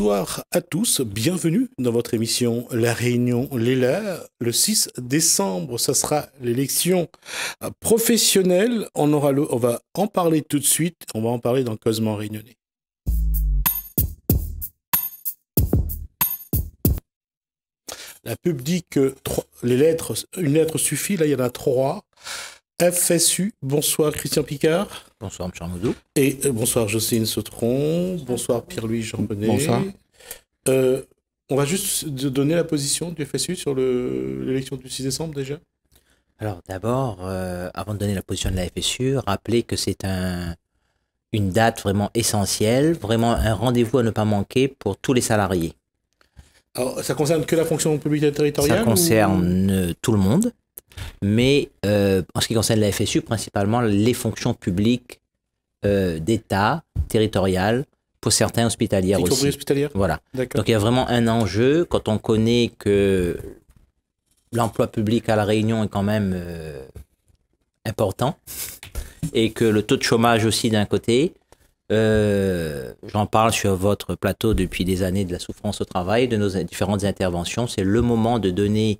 Bonsoir à tous, bienvenue dans votre émission La Réunion Léla. Le 6 décembre, ça sera l'élection professionnelle. On, aura on va en parler tout de suite, on va en parler dans en Réunionné. La pub dit que les lettres, une lettre suffit, là il y en a trois. FSU, bonsoir Christian Picard. Bonsoir, M. Armoudou. Et euh, bonsoir, Jocelyne Sautron. Bonsoir, Pierre-Louis jean Bonsoir. Euh, on va juste donner la position du FSU sur l'élection du 6 décembre déjà Alors, d'abord, euh, avant de donner la position de la FSU, rappelez que c'est un, une date vraiment essentielle, vraiment un rendez-vous à ne pas manquer pour tous les salariés. Alors, ça concerne que la fonction publique territoriale Ça concerne tout le monde. Mais euh, en ce qui concerne la FSU, principalement les fonctions publiques euh, d'État, territoriales, pour certains hospitalières aussi. Hospitalières. voilà. Donc il y a vraiment un enjeu quand on connaît que l'emploi public à La Réunion est quand même euh, important et que le taux de chômage aussi d'un côté. J'en parle sur votre plateau depuis des années de la souffrance au travail, de nos différentes interventions. C'est le moment de donner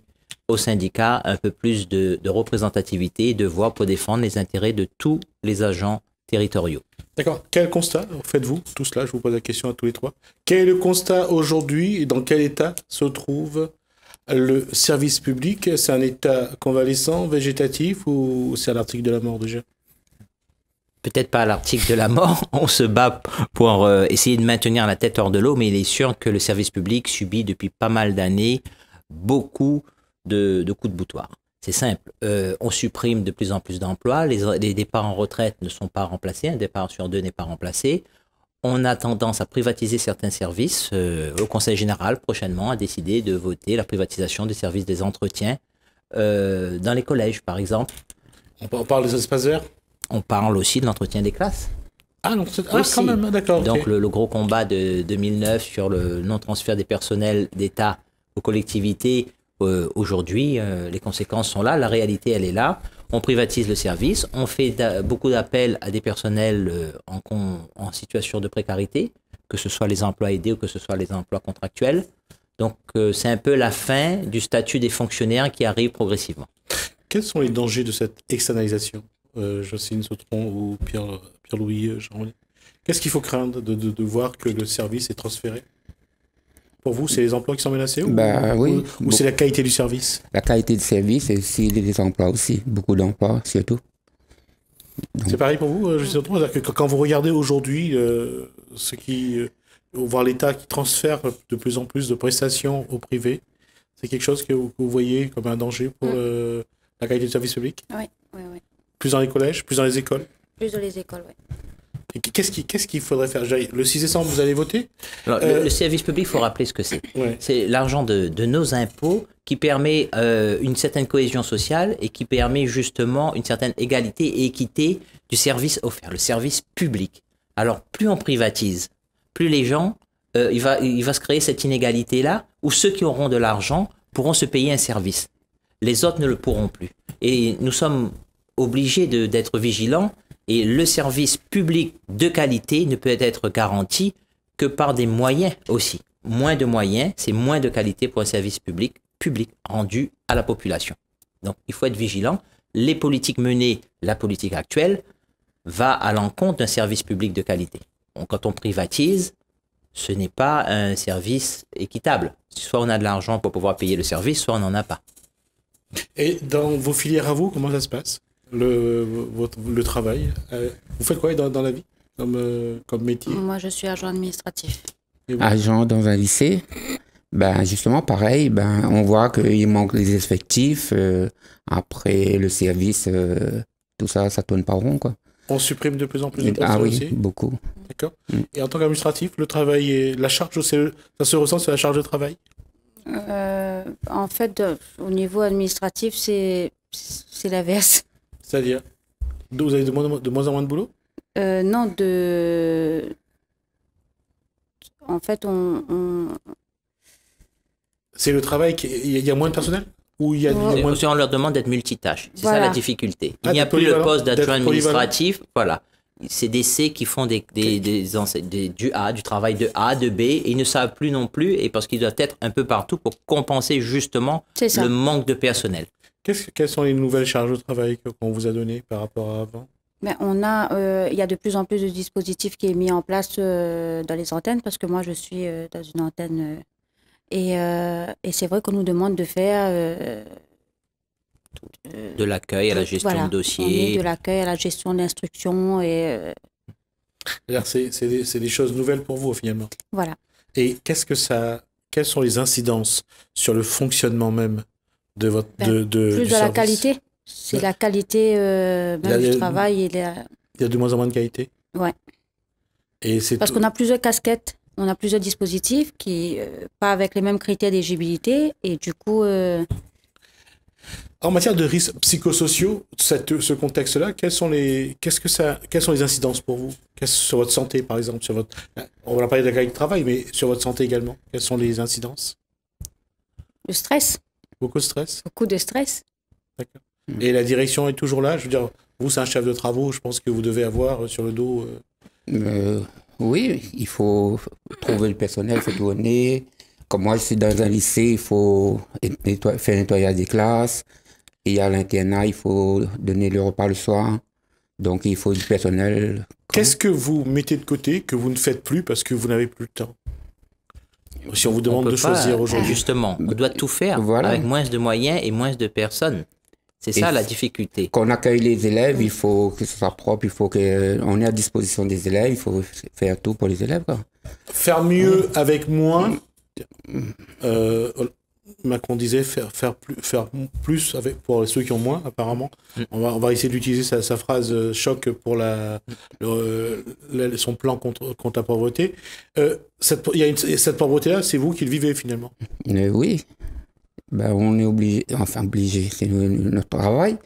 au syndicat un peu plus de, représentativité et de voix pour défendre les intérêts de tous les agents territoriaux. D'accord. Quel constat faites-vous Tout cela, je vous pose la question à tous les trois. Quel est le constat aujourd'hui et dans quel état se trouve le service public C'est un état convalescent, végétatif ou c'est à l'article de la mort déjà Peut-être pas à l'article de la mort. On se bat pour euh, essayer de maintenir la tête hors de l'eau, mais il est sûr que le service public subit depuis pas mal d'années beaucoup de, coups de boutoir. C'est simple. Euh, on supprime de plus en plus d'emplois. Les, départs en retraite ne sont pas remplacés. Un départ sur deux n'est pas remplacé. On a tendance à privatiser certains services. le euh, Conseil général, prochainement, a décidé de voter la privatisation des services des entretiens euh, dans les collèges, par exemple. On parle des espaces verts On parle aussi de l'entretien des classes. Ah, donc c'est ah, ah, d'accord. Donc le, le, gros combat de 2009 sur le non-transfert des personnels d'État aux collectivités euh, aujourd'hui, euh, les conséquences sont là, la réalité, elle est là. On privatise le service, on fait beaucoup d'appels à des personnels euh, en, en, situation de précarité, que ce soit les emplois aidés ou que ce soit les emplois contractuels. Donc c'est un peu la fin du statut des fonctionnaires qui arrive progressivement. Quels sont les dangers de cette externalisation, Jocelyne Sautron ou Pierre-Louis Pierre louis Qu'est-ce qu'il faut craindre de voir que le service est transféré pour vous, c'est les emplois qui sont menacés ou, bah ou, c'est la qualité du service La qualité du service et aussi les emplois aussi, beaucoup d'emplois surtout. C'est pareil pour vous, euh, justement que quand vous regardez aujourd'hui euh, ce qui, euh, voir l'État qui transfère de plus en plus de prestations au privé, c'est quelque chose que vous, voyez comme un danger pour mm. la qualité du service public Oui, oui, oui. Plus dans les collèges, plus dans les écoles Plus dans les écoles, oui. Qu'est-ce qu'il faudrait faire Le 6 décembre, vous allez voter le, euh, service public, il faut rappeler ce que c'est. C'est l'argent de, nos impôts qui permet euh, une certaine cohésion sociale et qui permet justement une certaine égalité et équité du service offert, le service public. Alors, plus on privatise, plus les gens, euh, il, va, il va se créer cette inégalité-là où ceux qui auront de l'argent pourront se payer un service. Les autres ne le pourront plus. Et nous sommes obligés d'être vigilants et le service public de qualité ne peut être garanti que par des moyens aussi. Moins de moyens, c'est moins de qualité pour un service public, public rendu à la population. Donc il faut être vigilant. Les politiques menées, la politique actuelle, va à l'encontre d'un service public de qualité. quand on privatise, ce n'est pas un service équitable. Soit on a de l'argent pour pouvoir payer le service, soit on n'en a pas. Et dans vos filières à vous, comment ça se passe le, votre, le travail. Euh, vous faites quoi dans, la vie comme, euh, comme métier Moi, je suis agent administratif. Agent dans un lycée ben justement, pareil, ben on voit qu'il manque les effectifs. Euh, après le service, tout ça, ça tourne pas rond, quoi. On supprime de plus en plus de ben, personnes Ah oui, beaucoup. D'accord. Mm. Et en tant qu'administratif, le travail et la charge, ça se ressent sur la charge de travail En fait, au niveau administratif, c'est c'est l'inverse. C'est-à-dire Vous avez de moins, en moins de boulot euh, Non, de. En fait, on. C'est le travail qui... y a moins de personnel ou il y a, de... On leur demande d'être multitâche. C'est ça la difficulté. Il ah, n'y a plus le poste d'adjoint administratif. Voilà c'est des C qui font des, des, des, du A, du travail de A, de B, et ils ne savent plus non plus, et parce qu'ils doivent être un peu partout pour compenser justement le manque de personnel quelles sont les nouvelles charges de travail qu'on vous a données par rapport à avant mais ben, on a, euh, il y a de plus en plus de dispositifs qui est mis en place euh, dans les antennes parce que moi je suis euh, dans une antenne et, c'est vrai qu'on nous demande de faire de l'accueil à la gestion de dossiers, de l'accueil à la gestion d'instruction et c'est des, des, choses nouvelles pour vous finalement. Voilà. Et qu'est-ce que ça, quelles sont les incidences sur le fonctionnement même de votre ben, de, la qualité. C'est ben, la qualité euh, du travail. Il y a de moins en moins de qualité. Ouais. Et c'est parce qu'on a plusieurs casquettes, on a plusieurs dispositifs qui euh, pas avec les mêmes critères d'éligibilité et du coup. Euh, en matière de risques psychosociaux, cette, ce contexte-là, quels sont les qu'est-ce que ça quelles sont les incidences pour vous sur votre santé par exemple sur votre on va parler de la qualité de travail mais sur votre santé également quelles sont les incidences le stress Beaucoup de stress Beaucoup de stress. D'accord. Et la direction est toujours là Je veux dire, vous, c'est un chef de travaux, je pense que vous devez avoir euh, sur le dos. Euh, euh, oui, il faut trouver le personnel, il faut tourner. Comme moi, je suis dans un lycée, il faut faire nettoyer des classes. Et à l'internat, il faut donner le repas le soir. Donc, il faut du personnel. Qu'est-ce que vous mettez de côté, que vous ne faites plus parce que vous n'avez plus le temps si on vous demande de choisir aujourd'hui. Justement, on doit tout faire avec moins de moyens et moins de personnes. C'est ça la difficulté. Qu'on accueille les élèves, il faut que ce soit propre, il faut qu'on ait à disposition des élèves, il faut faire tout pour les élèves. Faire mieux avec moins, euh, Macron disait faire, faire, plus, faire plus avec, pour ceux qui ont moins, apparemment. Mm. On, va, on va essayer d'utiliser sa, phrase euh, choc pour la, son plan contre, contre la pauvreté. Euh, cette, pauvreté-là, c'est vous qui le vivez finalement Mais euh, Oui. Ben, on est obligé, enfin obligé, c'est notre travail.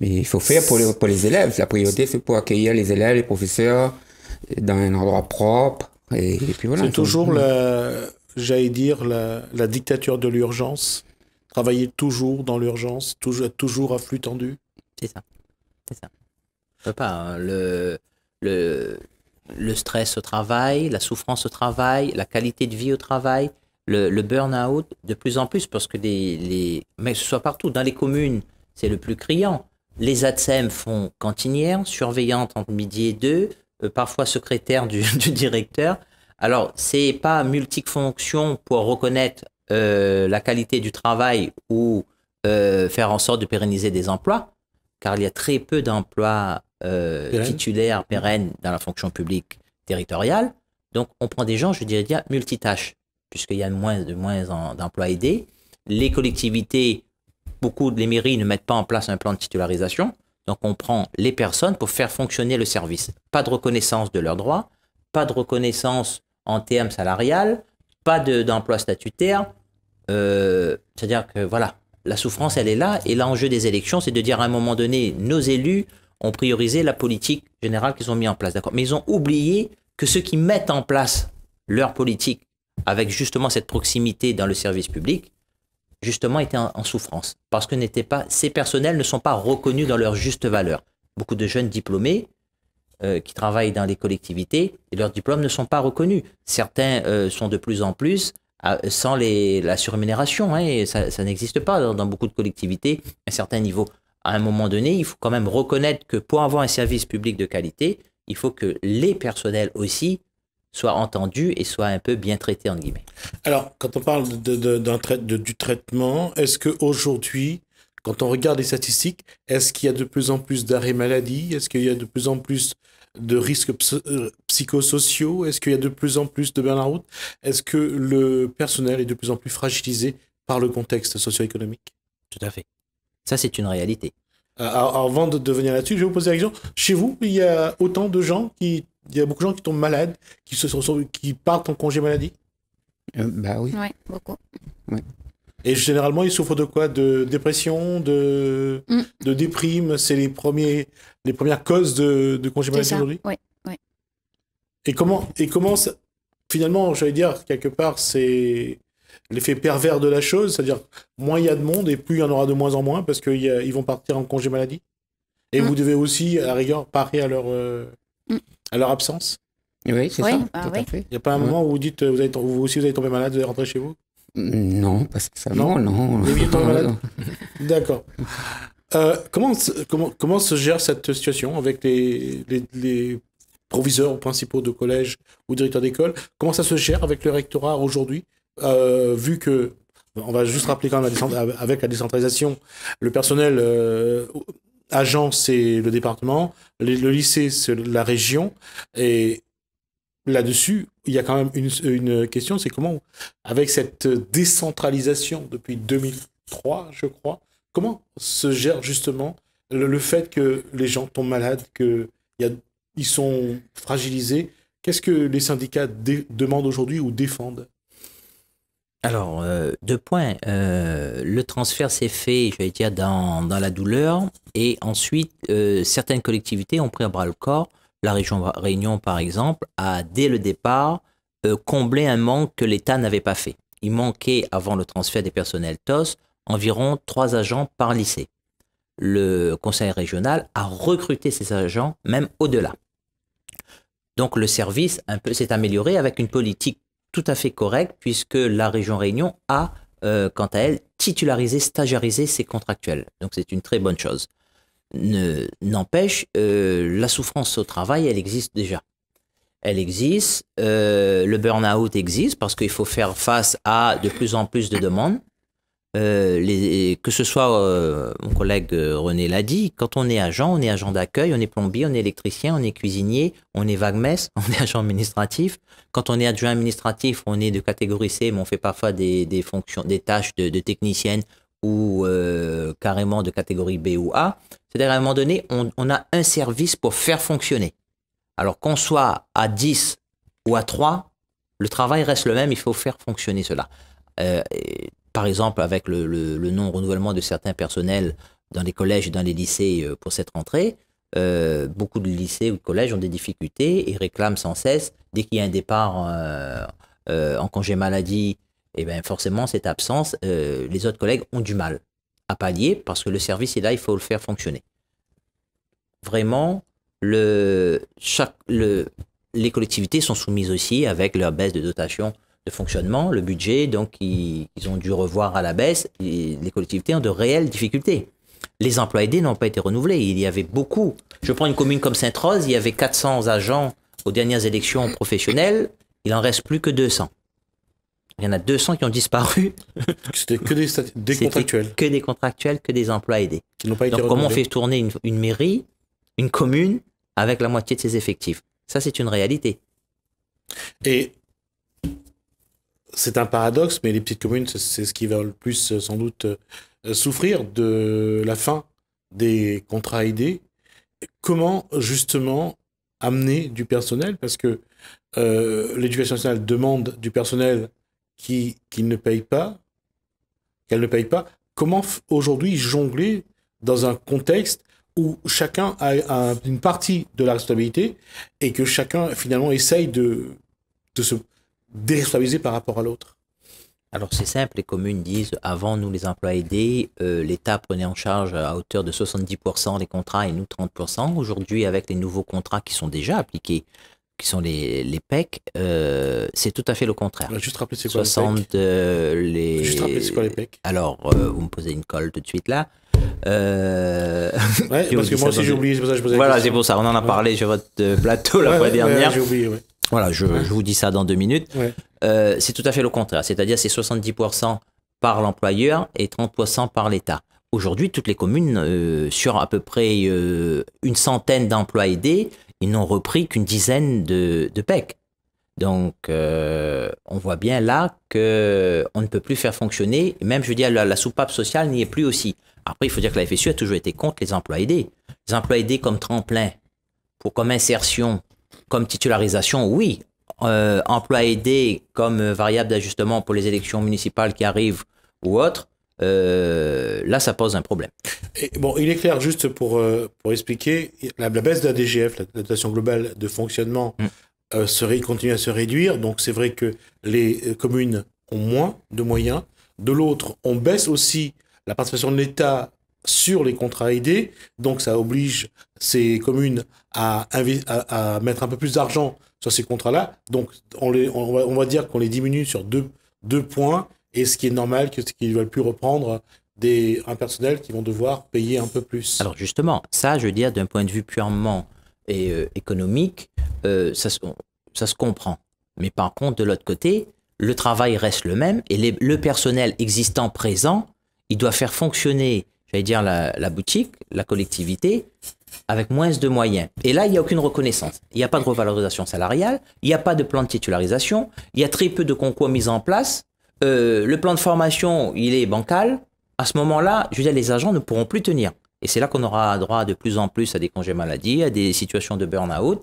Mais il faut faire pour les, pour les élèves. La priorité, c'est pour accueillir les élèves, les professeurs dans un endroit propre. Et, puis voilà. C'est toujours la j'allais dire, la, dictature de l'urgence. Travailler toujours dans l'urgence, toujours, toujours à flux tendu. C'est ça. C'est ça. peut pas. Hein, le, le, le stress au travail, la souffrance au travail, la qualité de vie au travail, le, burn-out de plus en plus, parce que les, les, mais ce soit partout, dans les communes, c'est le plus criant. Les ATSEM font cantinière, surveillante entre midi et deux, euh, parfois secrétaire du directeur. Alors, c'est pas multifonction pour reconnaître euh, la qualité du travail ou euh, faire en sorte de pérenniser des emplois, car il y a très peu d'emplois euh, titulaires pérennes dans la fonction publique territoriale. Donc, on prend des gens, je dirais dire multitâches, puisqu'il y a de moins, de moins d'emplois aidés. Les collectivités, beaucoup de les mairies ne mettent pas en place un plan de titularisation. Donc, on prend les personnes pour faire fonctionner le service. Pas de reconnaissance de leurs droits, pas de reconnaissance en termes salarial, pas d'emploi statutaire. Euh, c'est-à-dire que voilà, la souffrance, elle est là. Et l'enjeu des élections, c'est de dire à un moment donné, nos élus ont priorisé la politique générale qu'ils ont mis en place. D'accord Mais ils ont oublié que ceux qui mettent en place leur politique avec justement cette proximité dans le service public, justement étaient en, souffrance. Parce que n'étaient pas, ces personnels ne sont pas reconnus dans leur juste valeur. Beaucoup de jeunes diplômés euh, qui travaillent dans les collectivités et leurs diplômes ne sont pas reconnus. Certains euh, sont de plus en plus sans les, la surrémunération, hein, et ça, n'existe pas dans, beaucoup de collectivités, à un certain niveau. À un moment donné, il faut quand même reconnaître que pour avoir un service public de qualité, il faut que les personnels aussi soient entendus et soient un peu bien traités, entre guillemets. Alors, quand on parle de, du traitement, est-ce qu'aujourd'hui, quand on regarde les statistiques, est-ce qu'il y a de plus en plus d'arrêts maladie Est-ce qu'il y a de plus en plus de risques euh, psychosociaux Est-ce qu'il y a de plus en plus de burn-out Est-ce que le personnel est de plus en plus fragilisé par le contexte socio-économique Tout à fait. Ça, c'est une réalité. Euh, avant de, devenir là-dessus, je vais vous poser la question. Chez vous, il y a autant de gens qui. Il y a beaucoup de gens qui tombent malades, qui, se qui partent en congé maladie euh, Bah oui. Oui, beaucoup. Et généralement, ils souffrent de quoi De dépression, de, mm. de déprime. C'est les, premiers, les premières causes de, de congé maladie aujourd'hui oui, oui. Et comment, et comment finalement, j'allais dire, quelque part, c'est l'effet pervers de la chose, c'est-à-dire moins il y a de monde et plus il y en aura de moins en moins parce qu'ils vont partir en congé maladie. Et mm. vous devez aussi, à la rigueur, parer à leur, euh, mm. à leur absence. Oui, c'est ça. Bah il n'y a pas un moment où vous dites, vous, vous aussi vous allez tomber malade, vous euh, allez rentrer chez vous non, que ça non. non. non. D'accord. Euh, comment, comment, comment se gère cette situation avec les, proviseurs principaux de collège ou directeurs d'école Comment ça se gère avec le rectorat aujourd'hui euh, Vu que, on va juste rappeler quand la avec la décentralisation, le personnel euh, agent, c'est le département, le lycée, c'est la région, et là-dessus, il y a quand même une, question, c'est comment, avec cette décentralisation depuis 2003, je crois, comment se gère justement le, fait que les gens tombent malades, qu'ils ils sont fragilisés Qu'est-ce que les syndicats demandent aujourd'hui ou défendent alors, euh, deux points. Euh, le transfert s'est fait, je vais dire, dans, la douleur. Et ensuite, euh, certaines collectivités ont pris à bras le corps la région Réunion, par exemple, a dès le départ euh, comblé un manque que l'État n'avait pas fait. Il manquait, avant le transfert des personnels TOS, environ trois agents par lycée. Le conseil régional a recruté ces agents même au-delà. Donc le service un peu s'est amélioré avec une politique tout à fait correcte puisque la région Réunion a, euh, quant à elle, titularisé, stagiarisé ses contractuels. Donc c'est une très bonne chose n'empêche, euh, la souffrance au travail, elle existe déjà elle existe. Euh, le burn-out existe parce qu'il faut faire face à de plus en plus de demandes. Euh, que ce soit, mon collègue René l'a dit, quand on est agent, on est agent d'accueil, on est plombier, on est électricien, on est cuisinier, on est vaguemesse, on est agent administratif. Quand on est adjoint administratif, on est de catégorie C, mais on fait parfois des, des fonctions, des tâches de, de technicienne ou euh, carrément de catégorie B ou A. C'est-à-dire à un moment donné, on, a un service pour faire fonctionner. Alors qu'on soit à 10 ou à 3, le travail reste le même, il faut faire fonctionner cela. Euh, par exemple, avec le, non-renouvellement de certains personnels dans les collèges et dans les lycées euh, pour cette rentrée, beaucoup de lycées ou de collèges ont des difficultés et réclament sans cesse, dès qu'il y a un départ en congé maladie et eh bien forcément, cette absence, euh, les autres collègues ont du mal à pallier parce que le service est là, il faut le faire fonctionner. Vraiment, le, chaque, le, les collectivités sont soumises aussi avec leur baisse de dotation de fonctionnement, le budget, donc ils, ont dû revoir à la baisse. les collectivités ont de réelles difficultés. Les emplois aidés n'ont pas été renouvelés. Il y avait beaucoup. Je prends une commune comme Sainte-Rose, il y avait 400 agents aux dernières élections professionnelles. Il en reste plus que 200 il y en a 200 qui ont disparu. C'était que des, contractuels. Que des contractuels, que des emplois aidés. Donc, comment on fait tourner une, mairie, une commune, avec la moitié de ses effectifs Ça, c'est une réalité. Et c'est un paradoxe, mais les petites communes, c'est ce qui va le plus, euh, sans doute, euh, euh, souffrir de la fin des contrats aidés. Comment, justement, amener du personnel Parce que l'éducation nationale demande du personnel qui, ne payent pas, qu'elle ne paye pas, comment aujourd'hui jongler dans un contexte où chacun a, une partie de la responsabilité et que chacun finalement essaye de, se déresponsabiliser par rapport à l'autre alors c'est simple, les communes disent avant nous les emplois aidés, euh, l'État prenait en charge à hauteur de 70% les contrats et nous 30%. Aujourd'hui avec les nouveaux contrats qui sont déjà appliqués qui sont les, les PEC, euh, c'est tout à fait le contraire. Juste rappeler c'est quoi les PEC euh, quoi les PEC Alors, euh, vous me posez une colle tout de suite là. ouais, parce que moi aussi j'ai oublié, c'est pour ça que je posais Voilà, c'est pour ça, on en a parlé sur votre plateau la fois dernière. j'ai oublié, Voilà, je, vous dis ça dans deux minutes. c'est tout à fait le contraire, c'est-à-dire c'est 70% par l'employeur et 30% par l'État. Aujourd'hui, toutes les communes, sur à peu près une centaine d'emplois aidés, ils n'ont repris qu'une dizaine de, de Donc, euh, on voit bien là que on ne peut plus faire fonctionner. Même, je veux dire, la, soupape sociale n'y est plus aussi. Après, il faut dire que la FSU a toujours été contre les emplois aidés. Les emplois aidés comme tremplin, pour, comme insertion, comme titularisation, oui. Euh, emplois aidés comme variable d'ajustement pour les élections municipales qui arrivent ou autres, euh, là, ça pose un problème. bon, il est clair, juste pour, euh, pour expliquer, la, baisse de la DGF, la dotation globale de fonctionnement, mm. euh, se, continue à se réduire. Donc, c'est vrai que les communes ont moins de moyens. De l'autre, on baisse aussi la participation de l'État sur les contrats aidés. Donc, ça oblige ces communes à, à, mettre un peu plus d'argent sur ces contrats-là. Donc, on, les, va, dire qu'on les diminue sur deux, deux points et ce qui est normal, c'est qu'ils ne veulent plus reprendre des, un personnel qui vont devoir payer un peu plus. Alors justement, ça, je veux dire, d'un point de vue purement euh, économique, euh, ça, se comprend. Mais par contre, de l'autre côté, le travail reste le même et le personnel existant présent, il doit faire fonctionner, j'allais dire, la, la boutique, la collectivité, avec moins de moyens. Et là, il n'y a aucune reconnaissance. Il n'y a pas de revalorisation salariale, il n'y a pas de plan de titularisation, il y a très peu de concours mis en place euh, le plan de formation, il est bancal, à ce moment-là, je les agents ne pourront plus tenir. Et c'est là qu'on aura droit de plus en plus à des congés maladie, à des situations de burn-out,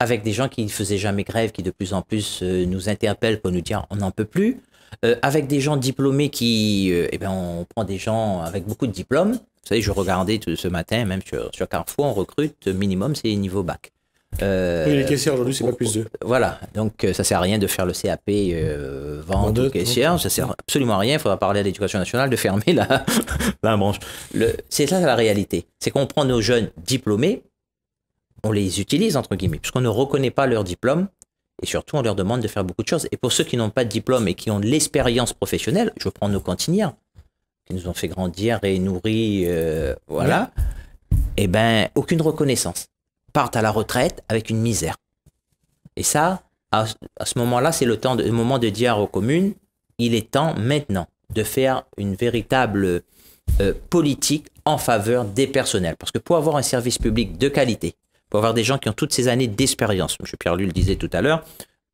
avec des gens qui ne faisaient jamais grève, qui de plus en plus euh, nous interpellent pour nous dire on n'en peut plus, euh, avec des gens diplômés qui, eh ben, on prend des gens avec beaucoup de diplômes. Vous savez, je regardais ce matin, même sur, Carrefour, on recrute minimum, c'est niveaux bac. Euh, oui, les caissières aujourd'hui, c'est pas plus d'eux Voilà, donc euh, ça sert à rien de faire le CAP vendre euh, vente ça sert absolument à rien. Il faudra parler à l'éducation nationale de fermer la, branche. C'est ça la réalité. C'est qu'on prend nos jeunes diplômés, on les utilise entre guillemets, puisqu'on ne reconnaît pas leur diplôme. Et surtout, on leur demande de faire beaucoup de choses. Et pour ceux qui n'ont pas de diplôme et qui ont de l'expérience professionnelle, je prends nos cantinières, qui nous ont fait grandir et nourrir, voilà, et eh ben aucune reconnaissance partent à la retraite avec une misère. Et ça, à, ce moment-là, c'est le, temps de, moment de dire aux communes, il est temps maintenant de faire une véritable euh, politique en faveur des personnels. Parce que pour avoir un service public de qualité, pour avoir des gens qui ont toutes ces années d'expérience, M. Pierre le disait tout à l'heure,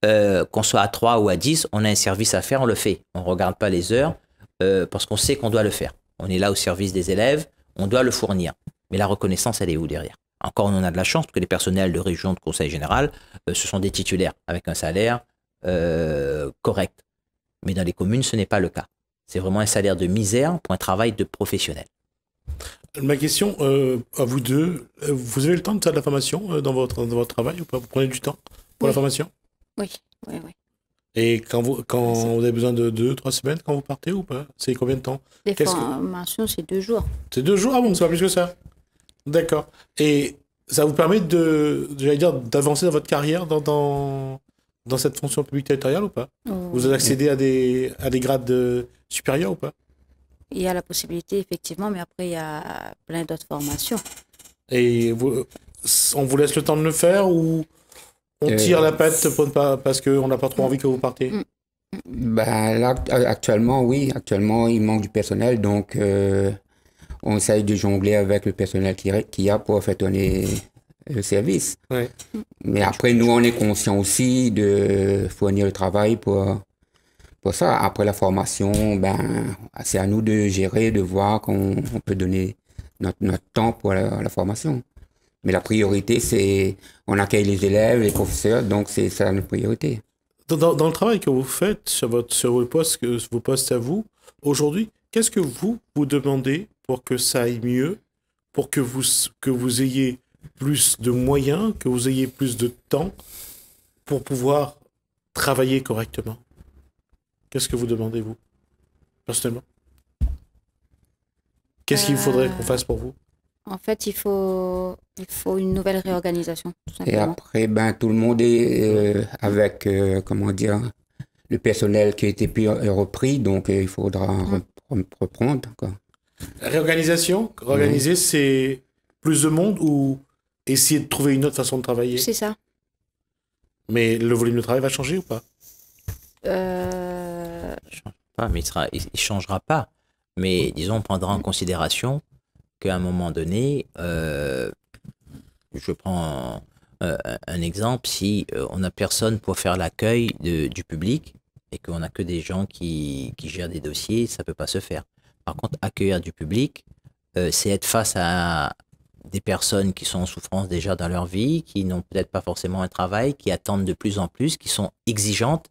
euh, qu'on soit à 3 ou à 10, on a un service à faire, on le fait. On ne regarde pas les heures euh, parce qu'on sait qu'on doit le faire. On est là au service des élèves, on doit le fournir. Mais la reconnaissance, elle est où derrière encore, on en a de la chance, parce que les personnels de région, de conseil général, euh, ce sont des titulaires avec un salaire euh, correct. Mais dans les communes, ce n'est pas le cas. C'est vraiment un salaire de misère pour un travail de professionnel. Ma question euh, à vous deux, vous avez le temps de faire de la formation dans, votre, votre travail ou pas Vous prenez du temps pour la formation Oui, oui, oui. Et quand vous, quand vous avez besoin de deux, trois semaines, quand vous partez ou pas C'est combien de temps Des formations, c'est deux jours. C'est deux jours Ah bon, c'est pas plus que ça D'accord. Et ça vous permet de, j'allais dire, d'avancer dans votre carrière dans, dans, cette fonction publique territoriale ou pas oh. Vous accédez à des, à des grades euh, supérieurs ou pas Il y a la possibilité, effectivement, mais après, il y a plein d'autres formations. Et vous, on vous laisse le temps de le faire ou on euh, tire la patte pour ne pas, parce qu'on n'a pas trop envie que vous partiez Ben là, Actuellement, oui. Actuellement, il manque du personnel, donc... Euh, on essaye de jongler avec le personnel qu'il qui y a pour faire tourner euh, le service. Mais après, nous, on est conscient aussi de fournir le travail pour, pour ça. Après la formation, ben, c'est à nous de gérer, de voir qu'on peut donner notre, notre, temps pour la, formation. Mais la priorité, c'est on accueille les élèves, les professeurs, donc c'est ça notre priorité. Dans, dans, le travail que vous faites sur, votre, sur vos, postes, vos postes à vous, aujourd'hui, qu'est-ce que vous vous demandez pour que ça aille mieux, pour que vous, que vous ayez plus de moyens, que vous ayez plus de temps pour pouvoir travailler correctement. Qu'est-ce que vous demandez, vous, personnellement Qu'est-ce qu'il faudrait qu'on euh, fasse pour vous En fait, il faut, il faut une nouvelle réorganisation. Et après, ben, tout le monde est euh, avec, euh, comment dire, le personnel qui a été repris, donc il faudra mm. reprendre réorganisation Réorganiser, c'est plus de monde ou essayer de trouver une autre façon de travailler C'est ça. Mais le volume de travail va changer ou pas euh, Il ne changera pas. Mais disons, on prendra en mm. considération qu'à un moment donné, euh, je prends un exemple, si euh, on n'a personne pour faire l'accueil du public et qu'on n'a que des gens qui, qui, gèrent des dossiers, ça ne peut pas se faire. Par contre, accueillir du public, euh, c'est être face à des personnes qui sont en souffrance déjà dans leur vie, qui n'ont peut-être pas forcément un travail, qui attendent de plus en plus, qui sont exigeantes.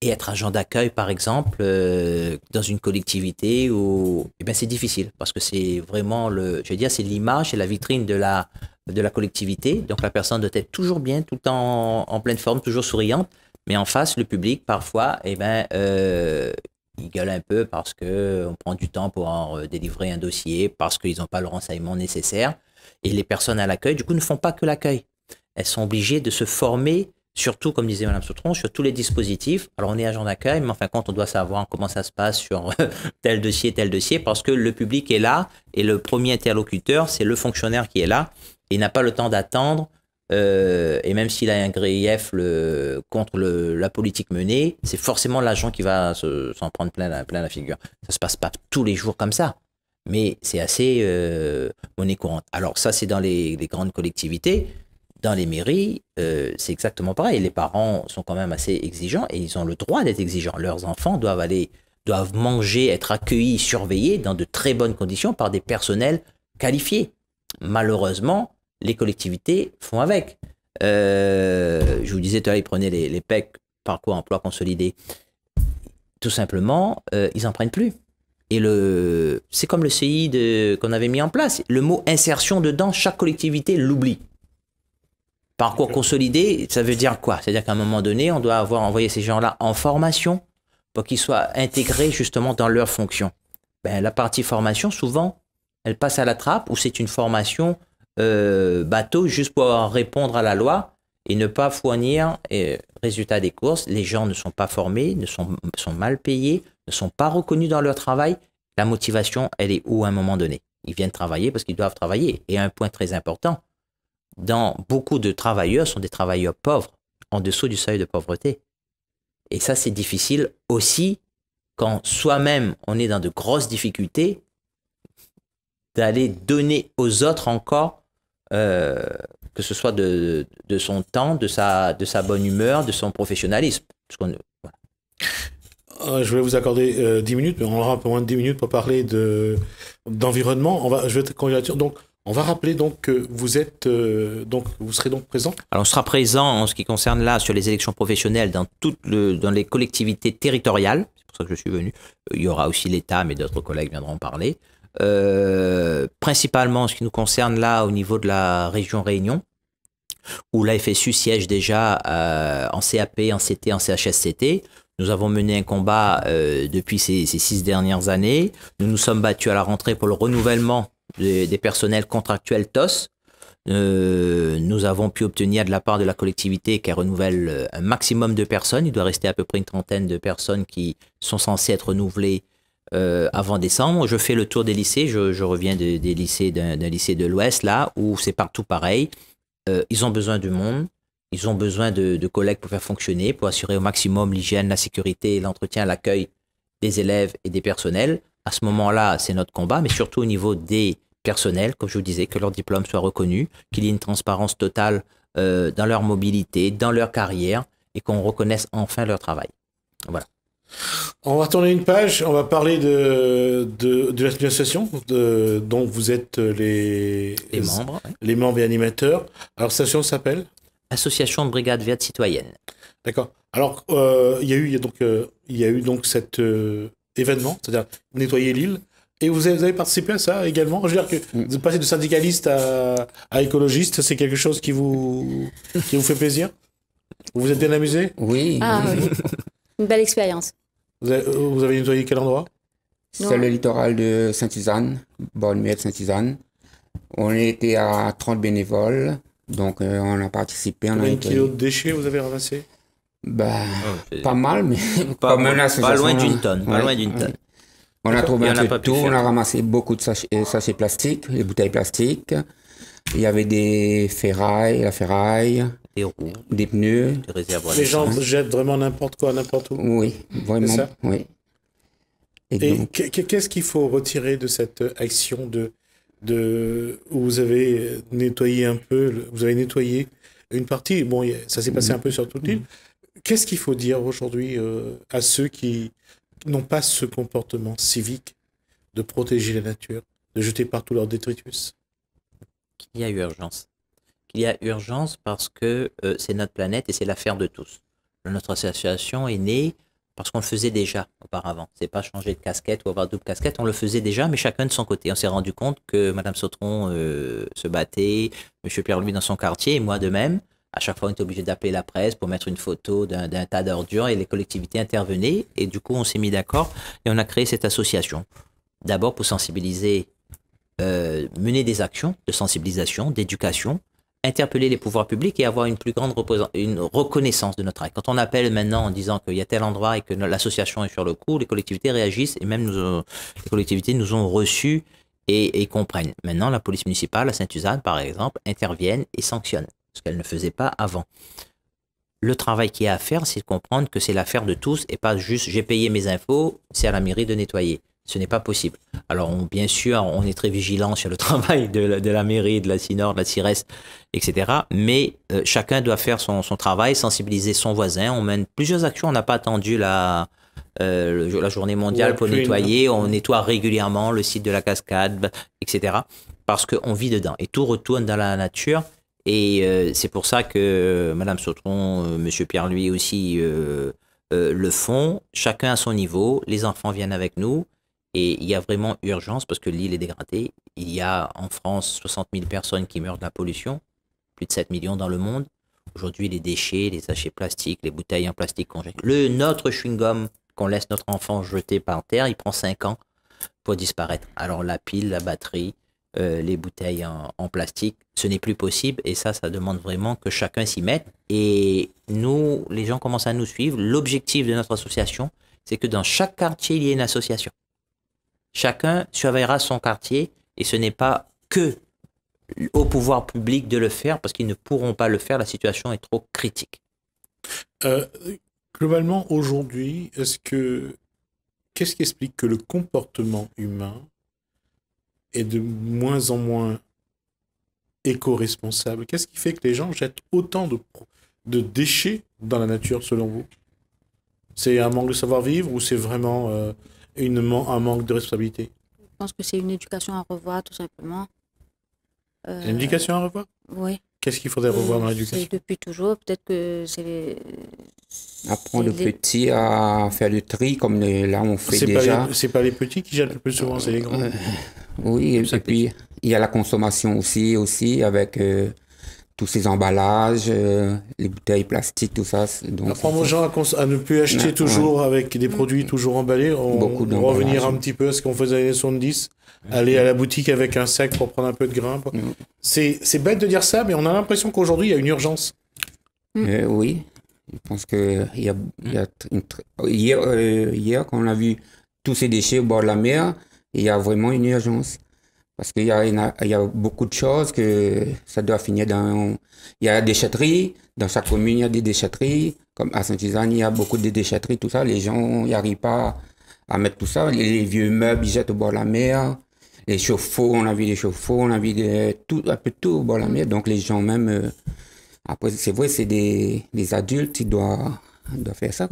Et être agent d'accueil, par exemple, euh, dans une collectivité, où, eh ben, c'est difficile parce que c'est vraiment le, je veux dire, c'est l'image et la vitrine de la, de la collectivité. Donc la personne doit être toujours bien, tout le temps en, pleine forme, toujours souriante. Mais en face, le public, parfois, eh bien... Euh, ils gueulent un peu parce qu'on euh, prend du temps pour en euh, délivrer un dossier, parce qu'ils n'ont pas le renseignement nécessaire. Et les personnes à l'accueil, du coup, ne font pas que l'accueil. Elles sont obligées de se former, surtout, comme disait Mme Sautron, sur tous les dispositifs. Alors, on est agent d'accueil, mais enfin, compte, on doit savoir comment ça se passe sur euh, tel dossier, tel dossier, parce que le public est là et le premier interlocuteur, c'est le fonctionnaire qui est là et n'a pas le temps d'attendre euh, et même s'il a un grief le, contre la politique menée, c'est forcément l'agent qui va s'en prendre plein la, la figure. Ça se passe pas tous les jours comme ça, mais c'est assez euh, monnaie courante. Alors ça, c'est dans les, grandes collectivités. Dans les mairies, euh, c'est exactement pareil. Les parents sont quand même assez exigeants et ils ont le droit d'être exigeants. Leurs enfants doivent aller, doivent manger, être accueillis, surveillés dans de très bonnes conditions par des personnels qualifiés. Malheureusement, les collectivités font avec. Euh, je vous disais tout à l'heure, ils prenaient les, PEC, parcours emploi consolidé. Tout simplement, euh, ils n'en prennent plus. Et le, c'est comme le CI qu'on avait mis en place. Le mot insertion dedans, chaque collectivité l'oublie. Parcours consolidé, ça veut dire quoi C'est-à-dire qu'à un moment donné, on doit avoir envoyé ces gens-là en formation pour qu'ils soient intégrés justement dans leur fonction. Ben, la partie formation, souvent, elle passe à la trappe ou c'est une formation euh, bateau juste pour répondre à la loi et ne pas fournir euh, résultat des courses. Les gens ne sont pas formés, ne sont, sont mal payés, ne sont pas reconnus dans leur travail. La motivation, elle est où à un moment donné Ils viennent travailler parce qu'ils doivent travailler. Et un point très important, dans beaucoup de travailleurs sont des travailleurs pauvres, en dessous du seuil de pauvreté. Et ça, c'est difficile aussi quand soi-même on est dans de grosses difficultés d'aller donner aux autres encore euh, que ce soit de, son temps, de sa, de sa bonne humeur, de son professionnalisme. Euh, je vais vous accorder 10 euh, minutes, mais on aura un peu moins de 10 minutes pour parler de, d'environnement. On va, je Donc, on va rappeler donc que vous êtes donc vous serez donc présent. Alors on sera présent en ce qui concerne là sur les élections professionnelles dans toutes le, dans les collectivités territoriales. C'est pour ça que je suis venu. Il y aura aussi l'État, mais d'autres collègues viendront parler. Euh, principalement ce qui nous concerne là au niveau de la région Réunion, où la FSU siège déjà euh, en CAP, en CT, en CHSCT. Nous avons mené un combat euh, depuis ces, six dernières années. Nous nous sommes battus à la rentrée pour le renouvellement des, personnels contractuels TOS. nous avons pu obtenir de la part de la collectivité qu'elle renouvelle un maximum de personnes. Il doit rester à peu près une trentaine de personnes qui sont censées être renouvelées euh, avant décembre. Je fais le tour des lycées. Je, reviens des lycées d'un lycée de l'Ouest, là, où c'est partout pareil. Euh, ils ont besoin du monde. Ils ont besoin de, collègues pour faire fonctionner, pour assurer au maximum l'hygiène, la sécurité, l'entretien, l'accueil des élèves et des personnels. À ce moment-là, c'est notre combat, mais surtout au niveau des personnels, comme je vous disais, que leur diplôme soit reconnu, qu'il y ait une transparence totale euh, dans leur mobilité, dans leur carrière, et qu'on reconnaisse enfin leur travail. Voilà. On va tourner une page, on va parler de, de, l'association dont vous êtes les, les membres, les membres et animateurs. Alors, association s'appelle Association de Brigade Verte Citoyenne. D'accord. Alors, euh, il y, a eu, donc, euh, il y a eu donc cet euh, événement, c'est-à-dire nettoyer l'île. Et vous avez, participé à ça également Je veux dire que mm. vous passez de syndicaliste à, à écologiste, c'est quelque chose qui vous, qui vous fait plaisir Vous vous êtes bien amusé Oui. Ah, oui. Une belle expérience. Euh, vous avez, nettoyé quel endroit C'est le littoral de Saint-Isane, bonne de Saint-Isane. On était à 30 bénévoles, donc euh, on a participé. On Combien de kilos de déchets vous avez ramassé bah, ah, Pas mal, mais pas, loin d'une tonne. On a trouvé un peu tout, on a ramassé beaucoup de sachets, euh, sachets plastiques, des bouteilles plastiques. Il y avait des ferrailles, la ferraille, des roues, des pneus, des réservoirs. Les gens jettent vraiment n'importe quoi, n'importe où. Oui, vraiment. oui. Et, qu'est-ce qu'il faut retirer de cette action de, de où vous avez nettoyé un peu, vous avez nettoyé une partie. Bon, ça s'est passé un peu sur toute l'île. Qu'est-ce qu'il faut dire aujourd'hui euh, à ceux qui n'ont pas ce comportement civique de protéger la nature, de jeter partout leur détritus Il y a urgence qu'il y a urgence parce que euh, c'est notre planète et c'est l'affaire de tous. Notre association est née parce qu'on le faisait déjà auparavant. C'est pas changer de casquette ou avoir double casquette, on le faisait déjà, mais chacun de son côté. On s'est rendu compte que Madame Sautron euh, se battait, Monsieur Pierre-Louis dans son quartier et moi de même. À chaque fois, on était obligé d'appeler la presse pour mettre une photo d'un tas d'ordures et les collectivités intervenaient. Et du coup, on s'est mis d'accord et on a créé cette association. D'abord pour sensibiliser, euh, mener des actions de sensibilisation, d'éducation, interpeller les pouvoirs publics et avoir une plus grande une reconnaissance de notre acte. Quand on appelle maintenant en disant qu'il y a tel endroit et que l'association est sur le coup, les collectivités réagissent et même euh, les collectivités nous ont reçus et, comprennent. Maintenant, la police municipale à Saint-Uzanne par exemple, interviennent et sanctionne, ce qu'elle ne faisait pas avant. Le travail y a à faire, c'est de comprendre que c'est l'affaire de tous et pas juste j'ai payé mes infos, c'est à la mairie de nettoyer. Ce n'est pas possible. Alors, bien sûr, on est très vigilant sur le travail de la, mairie, de la CINOR, de la CIRES, etc. Mais euh, chacun doit faire son, travail, sensibiliser son voisin. On mène plusieurs actions. On n'a pas attendu la, euh, journée mondiale pour nettoyer. On nettoie régulièrement le site de la cascade, etc. Parce qu'on vit dedans. Et tout retourne dans la nature. Et euh, c'est pour ça que Madame Sautron, Monsieur Pierre, lui aussi, le font, chacun à son niveau. Les enfants viennent avec nous. Et il y a vraiment urgence parce que l'île est dégradée. Il y a en France 60 000 personnes qui meurent de la pollution, plus de 7 millions dans le monde. Aujourd'hui, les déchets, les sachets plastiques, les bouteilles en plastique jette. Le notre chewing-gum qu'on laisse notre enfant jeter par terre, il prend 5 ans pour disparaître. Alors la pile, la batterie, euh, les bouteilles en, en plastique, ce n'est plus possible. Et ça, ça demande vraiment que chacun s'y mette. Et nous, les gens commencent à nous suivre. L'objectif de notre association, c'est que dans chaque quartier, il y ait une association. Chacun surveillera son quartier et ce n'est pas que au pouvoir public de le faire parce qu'ils ne pourront pas le faire. La situation est trop critique. Euh, globalement, aujourd'hui, est-ce que qu'est-ce qui explique que le comportement humain est de moins en moins éco-responsable Qu'est-ce qui fait que les gens jettent autant de, de déchets dans la nature, selon vous C'est un manque de savoir-vivre ou c'est vraiment euh, une, un manque de responsabilité Je pense que c'est une éducation à revoir, tout simplement. Euh, une éducation à revoir Oui. Qu'est-ce qu'il faudrait revoir dans l'éducation Depuis toujours, peut-être que c'est. Apprendre aux les... petits à faire le tri, comme là on fait déjà. C'est pas les petits qui gèrent le plus souvent, c'est les grands. Euh, oui, et, puis il y a la consommation aussi, aussi avec euh, tous ces emballages, euh, les bouteilles plastiques, tout ça. Donc, Apprendre aux gens à, ne plus acheter toujours avec des produits toujours emballés. On, Beaucoup va revenir un petit peu à ce qu'on faisait dans les 70. Aller à la boutique avec un sac pour prendre un peu de grain. Mm. C'est bête de dire ça, mais on a l'impression qu'aujourd'hui, il y a une urgence. Mm. Euh, oui, je pense qu'il y a, y a hier, euh, hier, quand on a vu tous ces déchets au bord de la mer, il y a vraiment une urgence. Parce qu'il y, a beaucoup de choses que ça doit finir dans... Il y a des déchetteries, dans chaque commune il y a des déchetteries, comme à Saint-Gizane il y a beaucoup de déchetteries, tout ça, les gens n'arrivent pas à mettre tout ça, les, vieux meubles ils jettent au bord de la mer, les chauffe-eau, on a vu des chauffe-eau, on a vu tout, un peu tout au bord de la mer, donc les gens même... Euh, après, c'est vrai, c'est des, adultes qui doivent, faire ça.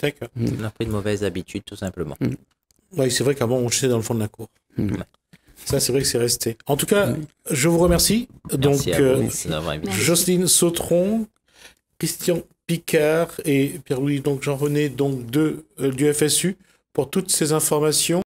D'accord. On a pris de mauvaises habitudes, tout simplement. Mm. Oui, c'est vrai qu'avant, on jetait dans le fond de la cour. Mm. Ça, c'est vrai que c'est resté. En tout cas, mm. je vous remercie. Donc, euh, Jocelyne Sautron, Christian Picard et Pierre-Louis, donc Jean-René, donc de, euh, du FSU, pour toutes ces informations.